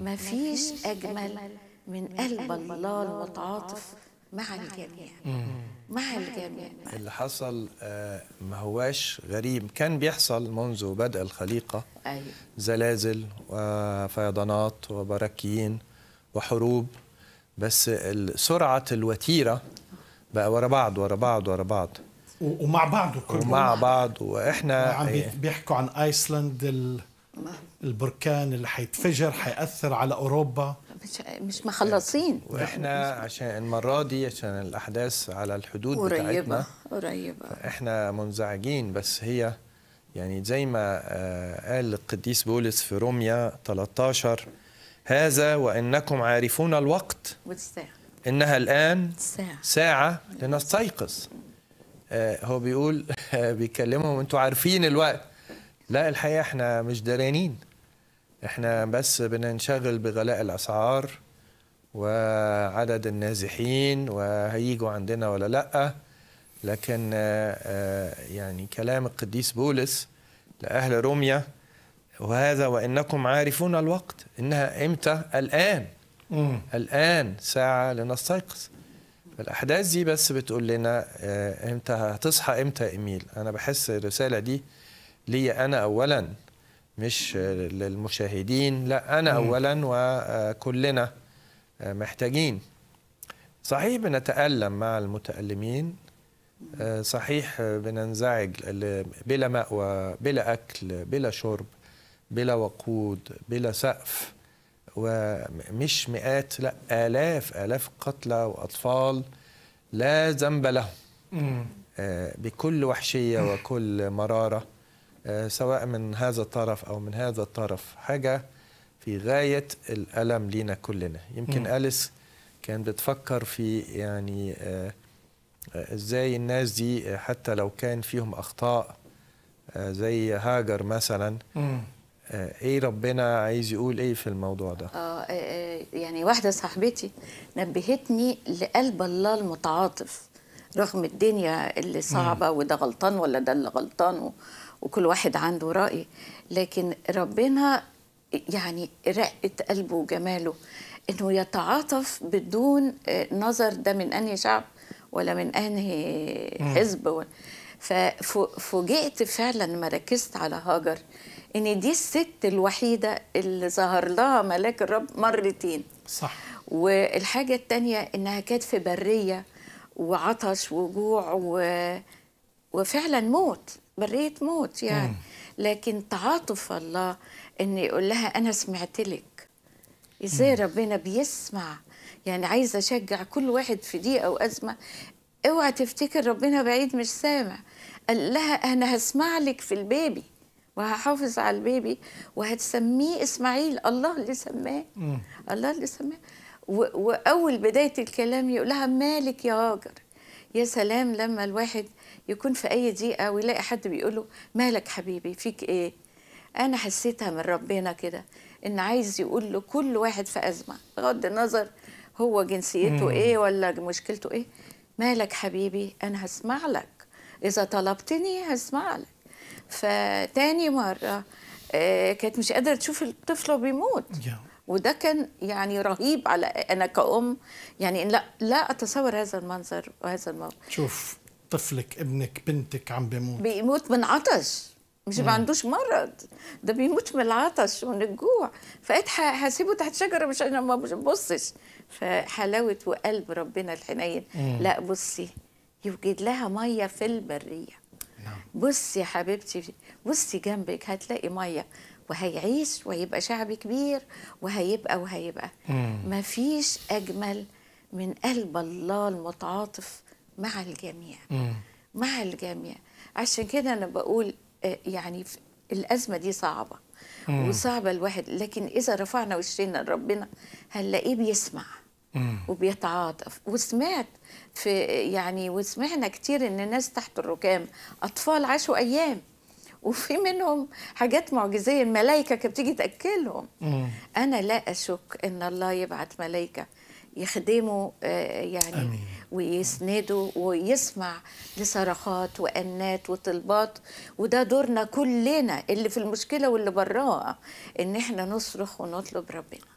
ما فيش أجمل من قلب الله المتعاطف مع الجميع مع الجميع اللي حصل آه، ما هواش غريب كان بيحصل منذ بدء الخليقة أيوة. زلازل وفيضانات وبراكين وحروب بس سرعة الوتيرة بقى ورا بعض ورا بعض ورا بعض ومع بعض كله ومع بعض واحنا يعني عم إيه؟ بيحكوا عن ايسلند البركان اللي حيتفجر حيأثر على أوروبا مش مش مخلصين إيه. واحنا عشان المره دي عشان الاحداث على الحدود قريبة بتاعتنا قريبه احنا منزعجين بس هي يعني زي ما آه، قال القديس بولس في روميا 13 هذا وانكم عارفون الوقت والساعه انها الان ساعه ساعه لنستيقظ آه، هو بيقول بيكلمهم انتوا عارفين الوقت لا الحقيقه احنا مش درانين احنا بس بننشغل بغلاء الاسعار وعدد النازحين وهيجوا عندنا ولا لا لكن آه، آه، يعني كلام القديس بولس لاهل روميا وهذا وانكم عارفون الوقت انها امتى الان الان ساعه لنستيقظ الاحداث دي بس بتقول لنا آه، امتى هتصحى امتى ايميل انا بحس الرساله دي لي أنا أولا مش للمشاهدين لا أنا أولا وكلنا محتاجين صحيح بنتألم مع المتألمين صحيح بننزعج بلا مأوى بلا أكل بلا شرب بلا وقود بلا سقف ومش مئات لا آلاف آلاف قتلى وأطفال لا ذنب لهم آه، بكل وحشية وكل مرارة آه، سواء من هذا الطرف أو من هذا الطرف حاجة في غاية الألم لينا كلنا يمكن م. أليس كان بتفكر في يعني آه، آه، إزاي الناس دي حتى لو كان فيهم أخطاء زي هاجر مثلا ايه ربنا عايز يقول ايه في الموضوع ده آه يعني واحده صاحبتي نبهتني لقلب الله المتعاطف رغم الدنيا اللي صعبه وده غلطان ولا ده اللي غلطان و... وكل واحد عنده رأي لكن ربنا يعني رقة قلبه وجماله انه يتعاطف بدون آه، نظر ده من انهي شعب ولا من انهي حزب ففوجئت فعلا لما ركزت على هاجر ان دي الست الوحيده اللي ظهر لها ملاك الرب مرتين صح والحاجه الثانيه انها كانت في بريه وعطش وجوع و... وفعلا موت بريت موت يعني مم. لكن تعاطف الله ان يقول لها انا سمعت لك ازاي ربنا بيسمع يعني عايزه اشجع كل واحد في او وازمه اوعى تفتكر ربنا بعيد مش سامع قال لها انا هسمع لك في البيبي وهحافظ على البيبي وهتسميه اسماعيل الله اللي سماه الله اللي سماه واول بدايه الكلام يقول لها مالك يا هاجر يا سلام لما الواحد يكون في أي دقيقة ويلاقي حد بيقوله مالك حبيبي فيك إيه أنا حسيتها من ربنا كده إن عايز يقول له كل واحد في أزمة بغض النظر هو جنسيته مم. إيه ولا مشكلته إيه مالك حبيبي أنا هسمع لك إذا طلبتني هسمع لك فتاني مرة آه، كانت مش قادرة تشوف الطفل بيموت وده كان يعني رهيب على انا كأم يعني لا لا اتصور هذا المنظر وهذا الموقف شوف طفلك ابنك بنتك عم بيموت بيموت من عطش مش ما عندوش مرض ده بيموت من العطش ومن الجوع فقيت هسيبه تحت شجره مش انا ما ببصش فحلاوه وقلب ربنا الحنين مم. لا بصي يوجد لها ميه في البريه نعم. بصي يا حبيبتي بصي جنبك هتلاقي ميه وهيعيش وهيبقى شعب كبير وهيبقى وهيبقى ما فيش أجمل من قلب الله المتعاطف مع الجميع مع الجميع عشان كده أنا بقول آه، يعني الأزمة دي صعبة وصعبة الواحد لكن إذا رفعنا وشنا لربنا هنلاقيه بيسمع وبيتعاطف وسمعت في يعني وسمعنا كتير ان الناس تحت الركام اطفال عاشوا ايام وفي منهم حاجات معجزيه الملائكه كانت بتيجي تاكلهم انا لا اشك ان الله يبعت ملائكه يخدموا آه، يعني أمين. ويسندوا ويسمع لصرخات وانات وطلبات وده دورنا كلنا اللي في المشكله واللي براها ان احنا نصرخ ونطلب ربنا